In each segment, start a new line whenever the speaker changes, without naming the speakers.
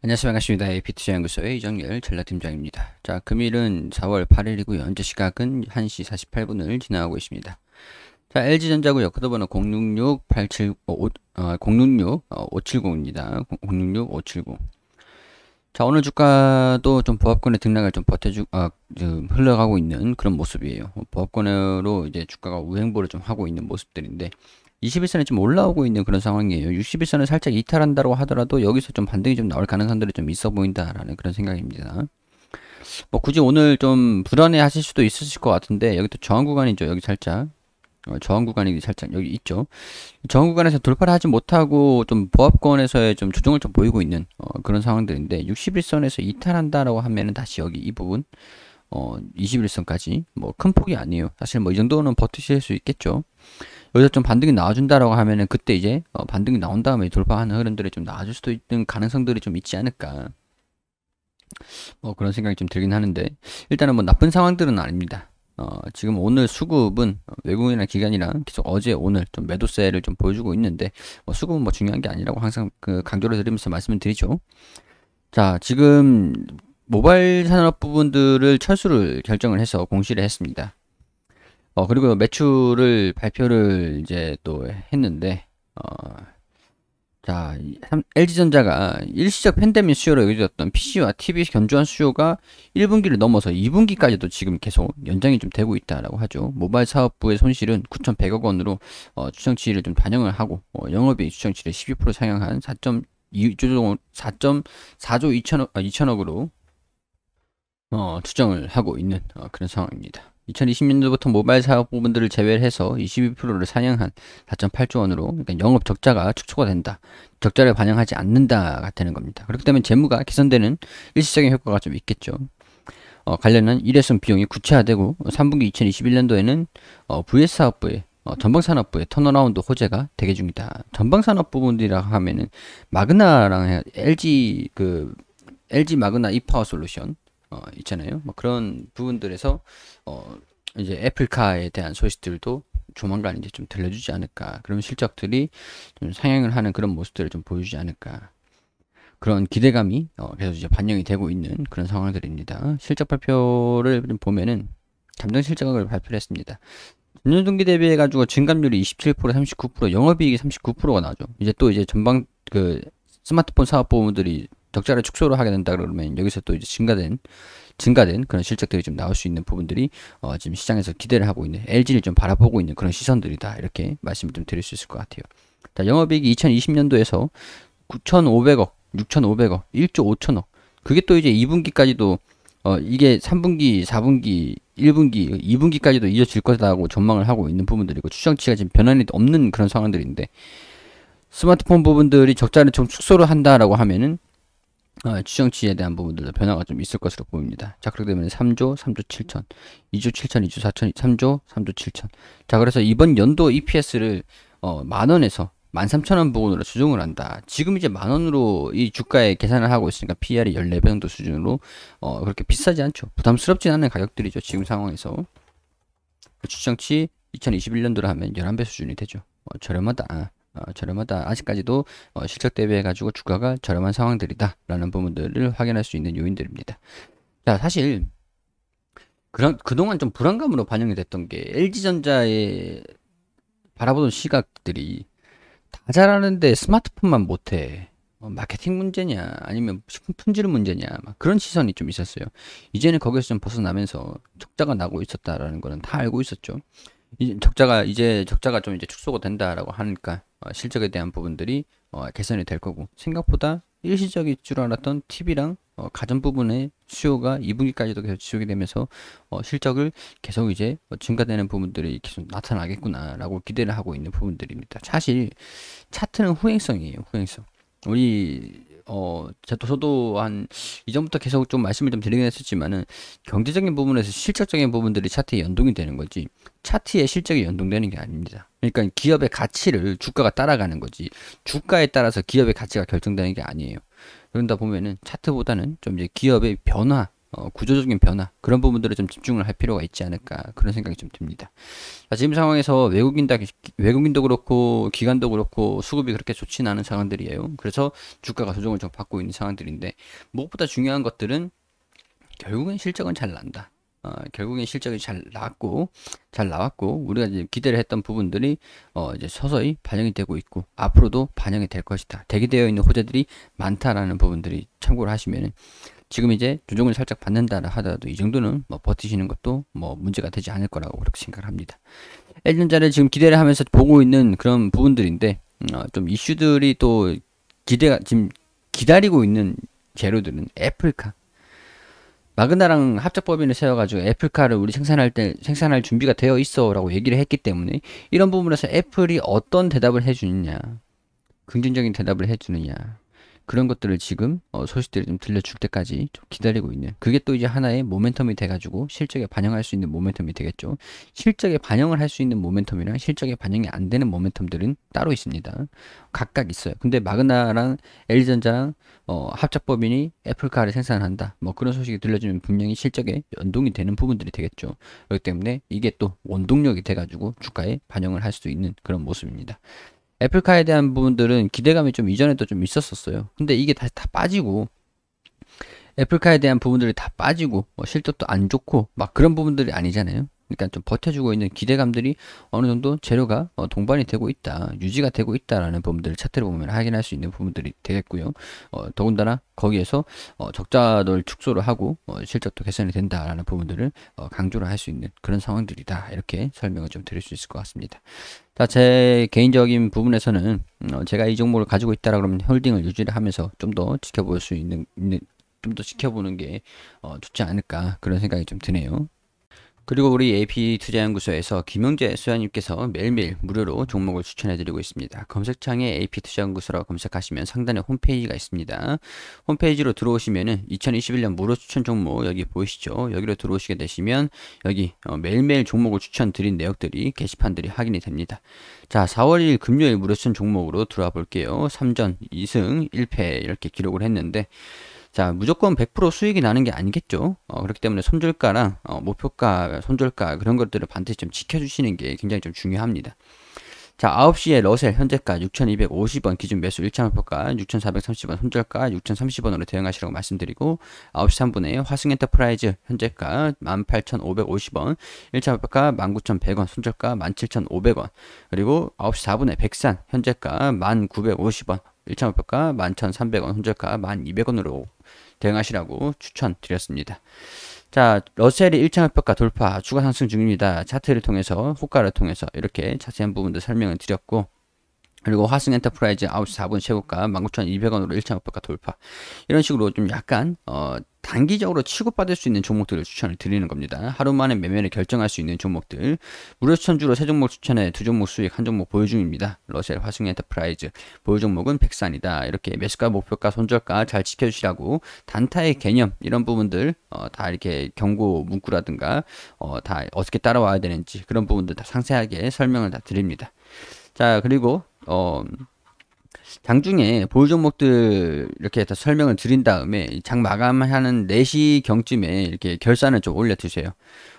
안녕하세요 반갑습니다. APT 연구소의 이정열 전라팀장입니다. 자 금일은 4월 8일이고요. 현재 시각은 1시 48분을 지나가고 있습니다. 자 LG전자고 역카드 번호 066 87 5, 어, 066 570입니다. 066 570. 자 오늘 주가도 좀 보합권의 등락을 좀 버텨주 아, 좀 흘러가고 있는 그런 모습이에요. 보합권으로 이제 주가가 우행보를 좀 하고 있는 모습들인데 21선에 좀 올라오고 있는 그런 상황이에요. 6일선을 살짝 이탈한다고 하더라도 여기서 좀 반등이 좀 나올 가능성들이 좀 있어 보인다라는 그런 생각입니다. 뭐 굳이 오늘 좀 불안해 하실 수도 있으실 것 같은데 여기 또 저항 구간이죠. 여기 살짝 어, 저항 구간이 살짝 여기 있죠. 저항 구간에서 돌파를 하지 못하고 좀 보합권에서의 좀 조정을 좀 보이고 있는 어, 그런 상황들인데 6일선에서 이탈한다라고 하면은 다시 여기 이 부분 어 21선까지 뭐 큰 폭이 아니에요. 사실 뭐 이 정도는 버티실 수 있겠죠. 여기서 좀 반등이 나와준다라고 하면은 그때 이제 어, 반등이 나온 다음에 돌파하는 흐름들이 좀나아질 수도 있는 가능성들이 좀 있지 않을까. 뭐 그런 생각이 좀 들긴 하는데 일단은 뭐 나쁜 상황들은 아닙니다. 어, 지금 오늘 수급은 어, 외국인이나 기관이랑 계속 어제 오늘 좀 매도세를 좀 보여주고 있는데 뭐 수급은 뭐 중요한 게 아니라고 항상 그 강조를 드리면서 말씀을 드리죠. 자 지금 모바일 산업 부분들을 철수를 결정을 해서 공시를 했습니다. 어, 그리고 매출을 발표를 이제 또 했는데, 어, 자, LG전자가 일시적 팬데믹 수요로 여겨졌던 PC와 TV 견조한 수요가 1분기를 넘어서 2분기까지도 지금 계속 연장이 좀 되고 있다라고 하죠. 모바일 사업부의 손실은 9,100억 원으로 어, 추정치를 좀 반영을 하고 어, 영업이익 추정치를 12% 상향한 4.2조 4.4조 2천억 아, 2천억으로 어, 추정을 하고 있는 어, 그런 상황입니다. 2020년도부터 모바일 사업 부분들을 제외해서 22%를 상향한 4.8조 원으로 그러니까 영업 적자가 축소가 된다. 적자를 반영하지 않는다가 되는 겁니다. 그렇기 때문에 재무가 개선되는 일시적인 효과가 좀 있겠죠. 어, 관련한 일회성 비용이 구체화되고 3분기 2021년도에는 어, VS 사업부의 어, 전방산업부의 턴어라운드 호재가 대기 중이다. 전방산업 부분이라 하면은 마그나랑 LG 그 LG 마그나 이파워 솔루션 어, 있잖아요. 뭐 그런 부분들에서 어, 이제 애플카에 대한 소식들도 조만간 이제 좀 들려주지 않을까. 그런 실적들이 좀 상향을 하는 그런 모습들을 좀 보여주지 않을까. 그런 기대감이 어, 계속 이제 반영이 되고 있는 그런 상황들입니다. 실적 발표를 좀 보면은 잠정 실적을 발표를 했습니다. 전년 동기 대비해 가지고 증감률이 27% 39% 영업이익이 39%가 나죠. 이제 또 이제 전방 그 스마트폰 사업 부문들이 적자를 축소를 하게 된다 그러면 여기서 또 이제 증가된 증가된 그런 실적들이 좀 나올 수 있는 부분들이 어 지금 시장에서 기대를 하고 있는 LG를 좀 바라보고 있는 그런 시선들이다 이렇게 말씀을 좀 드릴 수 있을 것 같아요. 자 영업이익이 2020년도에서 9,500억, 6,500억, 1조 5천억 그게 또 이제 2분기까지도 어 이게 3분기, 4분기, 1분기, 2분기까지도 이어질 거다고 전망을 하고 있는 부분들이고 추정치가 지금 변환이 없는 그런 상황들인데 스마트폰 부분들이 적자를 좀 축소를 한다라고 하면은 어, 추정치에 대한 부분들도 변화가 좀 있을 것으로 보입니다. 자 그렇게 되면 3조, 3조 7천, 2조 7천, 2조 4천, 3조, 3조 7천. 자 그래서 이번 연도 EPS를 어, 만 원에서 만3천원 부근으로 수정을 한다. 지금 이제 만 원으로 이 주가에 계산을 하고 있으니까 PR이 14배 정도 수준으로 어, 그렇게 비싸지 않죠. 부담스럽진 않은 가격들이죠. 지금 상황에서 그 추정치 2021년도로 하면 11배 수준이 되죠. 어, 저렴하다. 어, 저렴하다. 아직까지도 어, 실적 대비해 가지고 주가가 저렴한 상황들이다라는 부분들을 확인할 수 있는 요인들입니다. 자, 사실 그런 그동안 좀 불안감으로 반영이 됐던 게 LG전자의 바라보던 시각들이 다 잘하는데 스마트폰만 못해. 어, 마케팅 문제냐 아니면 식품 품질 문제냐 막 그런 시선이 좀 있었어요. 이제는 거기서 좀 벗어나면서 적자가 나고 있었다라는 거는 다 알고 있었죠. 이제 적자가 이제 적자가 좀 이제 축소가 된다라고 하니까 어, 실적에 대한 부분들이 어, 개선이 될 거고 생각보다 일시적일 줄 알았던 TV랑 어, 가전 부분의 수요가 2분기까지도 계속 지속이 되면서 어, 실적을 계속 이제 어, 증가되는 부분들이 계속 나타나겠구나라고 기대를 하고 있는 부분들입니다. 사실 차트는 후행성이에요. 후행성. 우리 어, 저도 한 이전부터 계속 좀 말씀을 좀 드리긴 했었지만은 경제적인 부분에서 실적적인 부분들이 차트에 연동이 되는 거지 차트에 실적이 연동되는 게 아닙니다. 그러니까 기업의 가치를 주가가 따라가는 거지 주가에 따라서 기업의 가치가 결정되는 게 아니에요. 그런다 보면은 차트보다는 좀 이제 기업의 변화 어, 구조적인 변화 그런 부분들을 좀 집중을 할 필요가 있지 않을까 그런 생각이 좀 듭니다. 자, 지금 상황에서 외국인다 외국인도 그렇고 기관도 그렇고 수급이 그렇게 좋진 않은 상황들이에요. 그래서 주가가 조정을 좀 받고 있는 상황들인데 무엇보다 중요한 것들은 결국엔 실적은 잘 난다. 어, 결국엔 실적이 잘 나왔고 잘 나왔고 우리가 이제 기대를 했던 부분들이 어, 이제 서서히 반영이 되고 있고 앞으로도 반영이 될 것이다. 대기되어 있는 호재들이 많다라는 부분들이 참고를 하시면은 지금 이제 조정을 살짝 받는다라 하더라도 이 정도는 뭐 버티시는 것도 뭐 문제가 되지 않을 거라고 그렇게 생각을 합니다. 엘전자를 지금 기대를 하면서 보고 있는 그런 부분들인데 어, 좀 이슈들이 또 기대가 지금 기다리고 있는 재료들은 애플카 마그나랑 합작법인을 세워가지고 애플카를 우리 생산할 때 생산할 준비가 되어 있어라고 얘기를 했기 때문에 이런 부분에서 애플이 어떤 대답을 해주느냐 긍정적인 대답을 해주느냐 그런 것들을 지금 어, 소식들을 좀 들려줄 때까지 좀 기다리고 있는 그게 또 이제 하나의 모멘텀이 돼가지고 실적에 반영할 수 있는 모멘텀이 되겠죠 실적에 반영을 할 수 있는 모멘텀이랑 실적에 반영이 안 되는 모멘텀들은 따로 있습니다 각각 있어요 근데 마그나랑 엘리전자랑 어, 합작법인이 애플카를 생산한다 뭐 그런 소식이 들려주면 분명히 실적에 연동이 되는 부분들이 되겠죠 그렇기 때문에 이게 또 원동력이 돼가지고 주가에 반영을 할 수 있는 그런 모습입니다 애플카에 대한 부분들은 기대감이 좀 이전에도 좀 있었었어요. 근데 이게 다시 다 빠지고 애플카에 대한 부분들이 다 빠지고 뭐 실적도 안 좋고 막 그런 부분들이 아니잖아요. 그러니까 좀 버텨주고 있는 기대감들이 어느 정도 재료가 어, 동반이 되고 있다, 유지가 되고 있다라는 부분들을 차트를 보면 확인할 수 있는 부분들이 되겠고요. 어, 더군다나 거기에서 어, 적자를 축소를 하고 어, 실적도 개선이 된다라는 부분들을 어, 강조를 할 수 있는 그런 상황들이다 이렇게 설명을 좀 드릴 수 있을 것 같습니다. 자, 제 개인적인 부분에서는 어, 제가 이 종목을 가지고 있다라 그러면 홀딩을 유지를 하면서 좀 더 지켜볼 수 있는, 있는 좀더 지켜보는 게 어, 좋지 않을까 그런 생각이 좀 드네요. 그리고 우리 AP 투자연구소에서 김용재 소장님께서 매일매일 무료로 종목을 추천해드리고 있습니다. 검색창에 AP 투자연구소라고 검색하시면 상단에 홈페이지가 있습니다. 홈페이지로 들어오시면은 2021년 무료 추천 종목 여기 보이시죠? 여기로 들어오시게 되시면 여기 어, 매일매일 종목을 추천드린 내역들이 게시판들이 확인이 됩니다. 자, 4월 1일 금요일 무료 추천 종목으로 들어와 볼게요. 3전 2승 1패 이렇게 기록을 했는데 자, 무조건 100% 수익이 나는 게 아니겠죠. 어, 그렇기 때문에 손절가랑 어, 목표가, 손절가 그런 것들을 반드시 좀 지켜주시는 게 굉장히 좀 중요합니다. 자, 9시에 러셀 현재가 6,250원 기준 매수 1차목표가 6,430원 손절가 6,030원으로 대응하시라고 말씀드리고 9시 3분에 화승 엔터프라이즈 현재가 18,550원 1차목표가 19,100원 손절가 17,500원 그리고 9시 4분에 백산 현재가 1,950원 1차 목표가 11,300원, 혼절가 1,200원으로 대응하시라고 추천드렸습니다. 자, 러셀이 1차 목표가 돌파, 추가 상승 중입니다. 차트를 통해서, 호가를 통해서 이렇게 자세한 부분도 설명을 드렸고 그리고 화승 엔터프라이즈 아시 4분 최고가 19,200원으로 1차목표가 돌파. 이런 식으로 좀 약간 어 단기적으로 취급받을 수 있는 종목들을 추천을 드리는 겁니다. 하루 만에 매매를 결정할 수 있는 종목들. 무료 추천주로 세 종목 추천해 두 종목 수익 한 종목 보유 중입니다. 러셀 화승 엔터프라이즈 보유 종목은 백산이다. 이렇게 매수가 목표가 손절가 잘 지켜주시라고 단타의 개념 이런 부분들 어, 다 이렇게 경고 문구라든가 어, 다 어떻게 따라와야 되는지 그런 부분들 다 상세하게 설명을 다 드립니다. 자, 그리고 어 장중에 보유 종목들 이렇게 다 설명을 드린 다음에 장 마감하는 4시 경쯤에 이렇게 결산을 좀 올려주세요.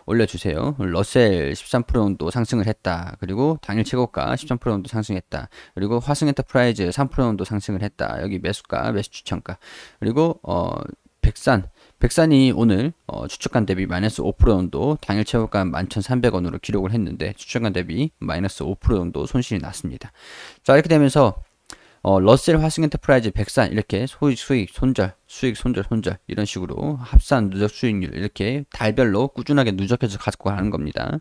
올려주세요. 러셀 13%도 정 상승을 했다. 그리고 당일 최고가 13%도 정 상승했다. 그리고 화승 엔터프라이즈 3%도 정 상승을 했다. 여기 매수가, 매수 추천가. 그리고 어 백산 백산이 오늘 어, 추측간 대비 마이너스 5% 정도 당일 최고가는 11,300원으로 기록을 했는데 추측간 대비 마이너스 5% 정도 손실이 났습니다. 자 이렇게 되면서 어, 러셀 화승엔터프라이즈 백산 이렇게 소익 수익 손절 수익 손절 손절 이런 식으로 합산 누적 수익률 이렇게 달별로 꾸준하게 누적해서 가지고 가는 겁니다.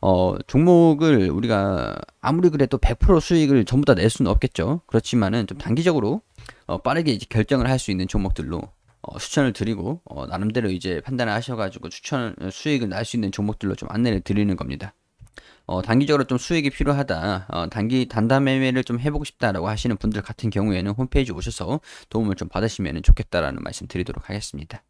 어, 종목을 우리가 아무리 그래도 100% 수익을 전부 다 낼 수는 없겠죠. 그렇지만은 좀 단기적으로 어, 빠르게 이제 결정을 할 수 있는 종목들로 어, 추천을 드리고 어, 나름대로 이제 판단을 하셔가지고 추천 수익을 날 수 있는 종목들로 좀 안내를 드리는 겁니다. 어, 단기적으로 좀 수익이 필요하다, 어, 단기 단담 매매를 좀 해보고 싶다라고 하시는 분들 같은 경우에는 홈페이지 오셔서 도움을 좀 받으시면 좋겠다라는 말씀 드리도록 하겠습니다.